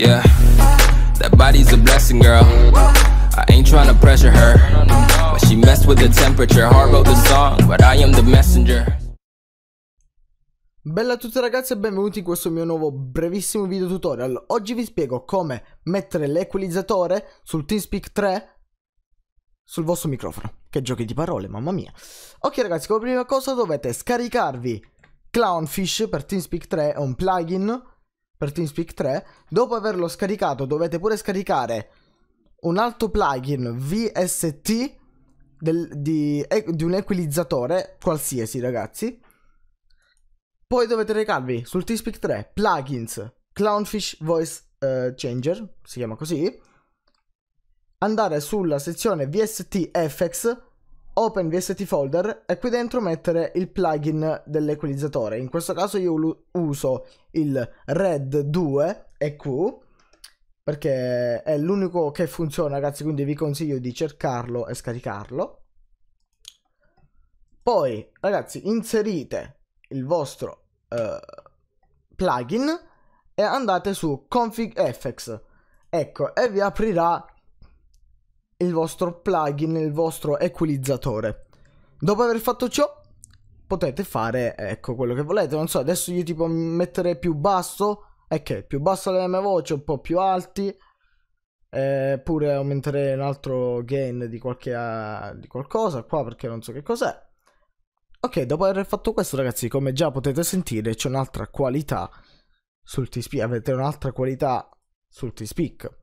Yeah, that body's a blessing, girl. I ain't tryna pressure her. But she messed with the temperature. Hard wrote the song, but I am the messenger. Bella a tutti ragazzi e benvenuti in questo mio nuovo brevissimo video tutorial. Oggi vi spiego come mettere l'equalizzatore sul TeamSpeak 3 sul vostro microfono. Che giochi di parole, mamma mia. Ok ragazzi, come prima cosa dovete scaricarvi Clownfish per TeamSpeak 3, è un plugin per TeamSpeak 3. Dopo averlo scaricato dovete pure scaricare un altro plugin VST del, di, di un equalizzatore qualsiasi ragazzi. Poi dovete recarvi sul TeamSpeak 3 plugins Clownfish Voice uh, Changer, si chiama così. Andare sulla sezione VST FX open VST folder e qui dentro mettere il plugin dell'equalizzatore. In questo caso io uso il Red 2 EQ perché è l'unico che funziona ragazzi quindi vi consiglio di cercarlo e scaricarlo. Poi ragazzi inserite il vostro eh, plugin e andate su config fx ecco e vi aprirà il vostro plugin, il vostro equalizzatore. Dopo aver fatto ciò, potete fare ecco quello che volete. Non so, adesso io tipo mettere più basso, e che più basso la mia voce, un po' più alti. Eh, pure un altro gain di, qualche, uh, di qualcosa qua perché non so che cos'è. Ok, dopo aver fatto questo, ragazzi, come già potete sentire, c'è un'altra qualità sul T-Speak. Avete un'altra qualità sul T-Speak.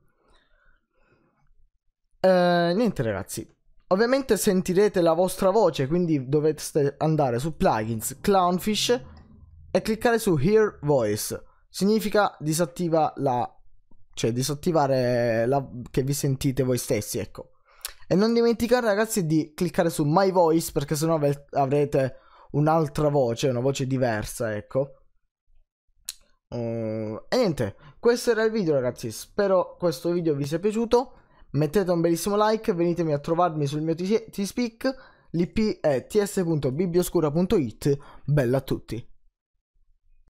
Eh, niente ragazzi, ovviamente sentirete la vostra voce, quindi dovete andare su plugins, clownfish e cliccare su hear voice. Significa disattiva la cioè disattivare la che vi sentite voi stessi, ecco. E non dimenticare ragazzi di cliccare su my voice perché sennò av avrete un'altra voce, una voce diversa, ecco. Uh, e niente, questo era il video ragazzi, spero questo video vi sia piaciuto mettete un bellissimo like, venitemi a trovarmi sul mio T-Speak, l'ip è ts.bibioscura.it, bella a tutti!